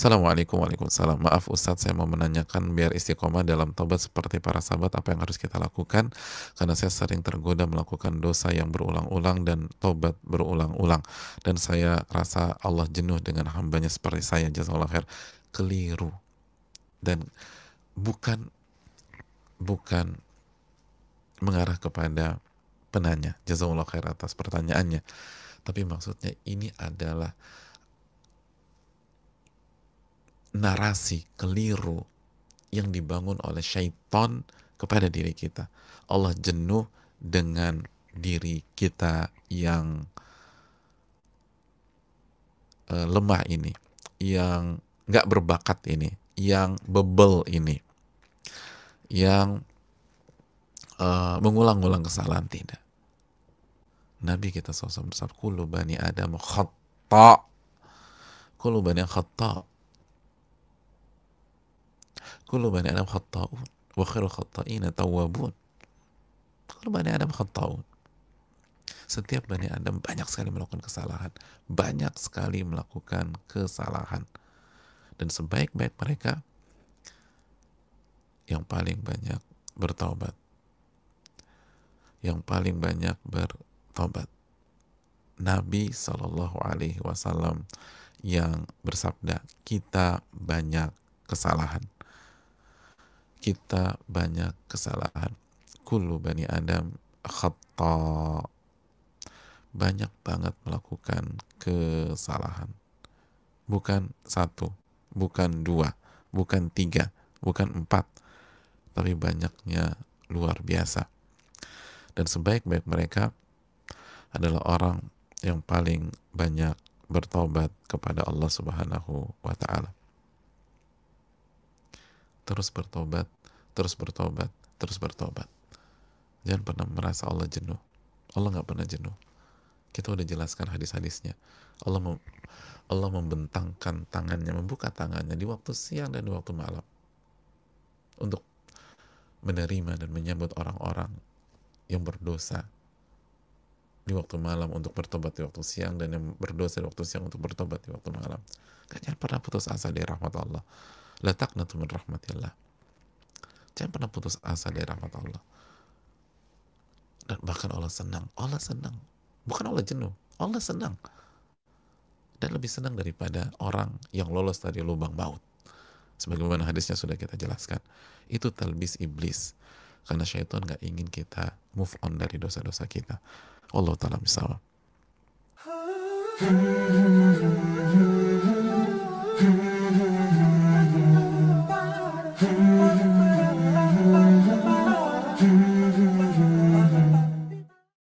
Assalamualaikum Waalaikumsalam Maaf Ustadz saya mau menanyakan biar istiqomah dalam tobat seperti para sahabat apa yang harus kita lakukan karena saya sering tergoda melakukan dosa yang berulang-ulang dan tobat berulang-ulang dan saya rasa Allah jenuh dengan hambanya seperti saya jazakallah khair keliru dan bukan bukan mengarah kepada penanya jazakallah khair atas pertanyaannya tapi maksudnya ini adalah narasi keliru yang dibangun oleh syaitan kepada diri kita. Allah jenuh dengan diri kita yang uh, lemah ini, yang nggak berbakat ini, yang bebel ini, yang uh, mengulang-ulang kesalahan tidak. Nabi kita sosok besar kulubani bani Adam khotta, kulubani bani khotta kullu bani adam khatta'un wa khairul khatta'ina tawwabun kullu bani adam khatta'un setiap bani adam banyak sekali melakukan kesalahan banyak sekali melakukan kesalahan dan sebaik-baik mereka yang paling banyak bertaubat yang paling banyak bertaubat. Nabi Shallallahu Alaihi Wasallam yang bersabda kita banyak kesalahan kita banyak kesalahan. Kulu bani Adam khata. Banyak banget melakukan kesalahan. Bukan satu, bukan dua, bukan tiga, bukan empat. Tapi banyaknya luar biasa. Dan sebaik-baik mereka adalah orang yang paling banyak bertobat kepada Allah Subhanahu wa taala terus bertobat, terus bertobat, terus bertobat. Jangan pernah merasa Allah jenuh. Allah nggak pernah jenuh. Kita udah jelaskan hadis-hadisnya. Allah mem Allah membentangkan tangannya, membuka tangannya di waktu siang dan di waktu malam untuk menerima dan menyambut orang-orang yang berdosa di waktu malam untuk bertobat di waktu siang dan yang berdosa di waktu siang untuk bertobat di waktu malam. Kan jangan pernah putus asa dari rahmat Allah letak min rahmatillah jangan pernah putus asa dari rahmat Allah dan bahkan Allah senang Allah senang bukan Allah jenuh Allah senang dan lebih senang daripada orang yang lolos dari lubang baut. sebagaimana hadisnya sudah kita jelaskan itu talbis iblis karena syaitan gak ingin kita move on dari dosa-dosa kita Allah taala misal